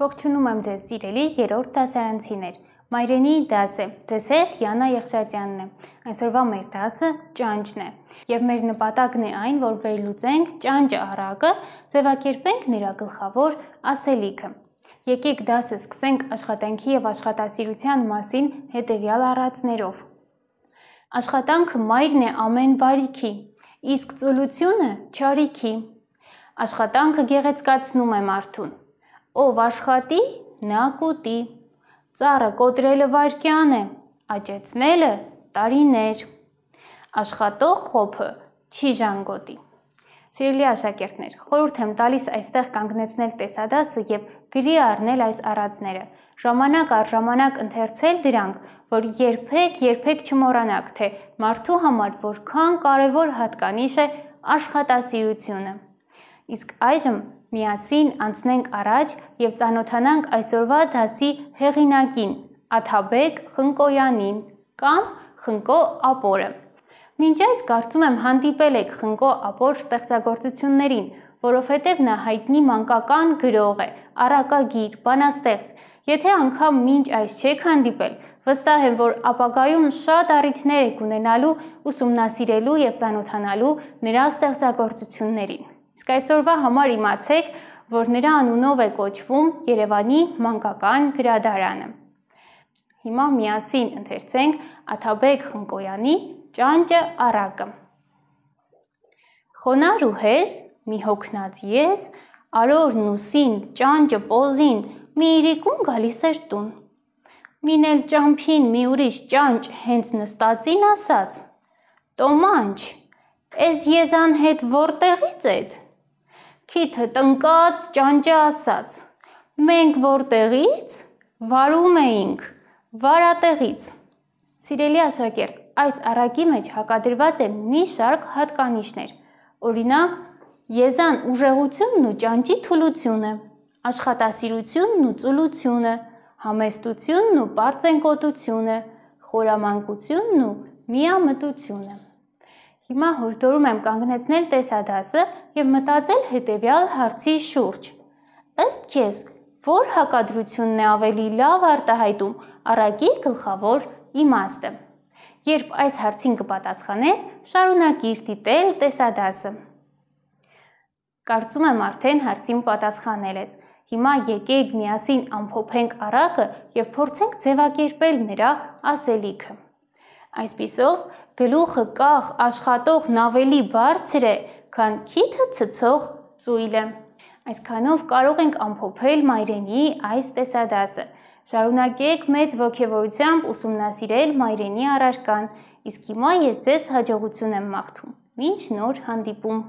Ողջունում եմ ձեզ սիրելի երրորդ դասարանցիներ։ Մայրենի դասը։ Ձեզ հետ Յանա Եղջատյանն է։ Այսօրվա մեր դասը ճանճն է։ Եվ մեր նպատակն է այն, որ վերլուծենք ճանճ առակը, ձևակերպենք նրա գլխավոր ասելիքը։ Եկեք դասը սկսենք աշխատանքի եւ աշխատասիրության մասին հետեւյալ առածներով։ Աշխատանքը մայրն է ամեն բարիքի, իսկ ծուլությունը չարիքի։ Աշխատանքը գեղեցկացնում է մարդուն։ Ով աշխատի, նա կուտի։ Ծառը կոտրելը վարքյան է, աճեցնելը տարիներ։ Աշխատող խոփը չի ժանգոտի։ Սիրելի աշակերտներ, խորհուրդ եմ տալիս այստեղ կանգնեցնել տեսադասը եւ գրի առնել այս առածները։ Ժամանակ առ ժամանակ ընթերցել դրանք, որ երբեք երբեք չմոռանաք, թե մարդու համար որքան կարևոր հատկանիշ է աշխատասիրությունը։ Իսկ այժմ Միասին անցնենք առաջ եւ ճանոթանանք այսօրվա դասի հեղինակին՝ Աթաբեկ Խնկոյանին կամ Խնկո Ապորը։ Մինչ այս կարծում եմ հանդիպել եք Խնկո Ապոր ստեղծագործություններին, որովհետև նա հայտնի մանկական գրող է, առակագիր, բանաստեղծ։ Եթե անգամ մինչ այս չեք հանդիպել, վստահ եմ, որ ապագայում շատ առիթներ եք ունենալու ուսումնասիրելու եւ ճանոթանալու նրա ստեղծագործություններին։ Իսկ այսօրվա համար իմացեք, որ նրա անունով է կոչվում Երևանի մանկական գրադարանը։ Հիմա միասին ընթերցենք Աթաբեկ Խնկոյանի Ճանճը առակը։ Խոնար ու հես, մի հոգնած ես, արոր նուսին, ճանճը պոզին, մի իրիկուն գալիս էր տուն։ Մինել ճամփին մի ուրիշ ճանճ հենց նստածին ասաց. «Տոմանչ, ես եզան հետ որտեղից էդ»։ Քիթը տնկած ճանճա ասաց. Մենք որտեղից վարում էինք վարատեղից։ Սիրելի աշակերտ, այս առակի մեջ հակադրված են մի շարք հատկանիշներ։ Օրինակ, Եզան ուժեղությունն ու ճանճի թուլությունը, աշխատասիրությունն ու ծուլությունը, համեստությունն ու բարձենկոտությունը, խորամանկությունն ու միամտությունը։ Հիմա հորդորում եմ կանգնեցնել տեսադասը եւ մտածել հետեւյալ հարցի շուրջ. Ըստ քեզ, որ հակադրությունն է ավելի լավ արտահայտում առակի գլխավոր իմաստը։ Երբ այս հարցին կպատասխանես, շարունակիր դիտել տեսադասը։ Կարծում եմ արդեն հարցին պատասխանել ես։ Հիմա եկեք միասին ամփոփենք առակը եւ փորձենք ձևակերպել նրա ասելիքը։ Այսպիսով, Գլուխը կախ աշխատողն ավելի բարձր է, քան քիթը ցցող ծույլը։ Այսքանով կարող ենք ամփոփել մայրենի այս տեսադասը։ Շարունակեք մեծ ողջավորությամբ ուսումնասիրել մայրենի առարկան, իսկ հիմա ես ձեզ հաջողություն եմ մաղթում։ Մինչ նոր հանդիպում։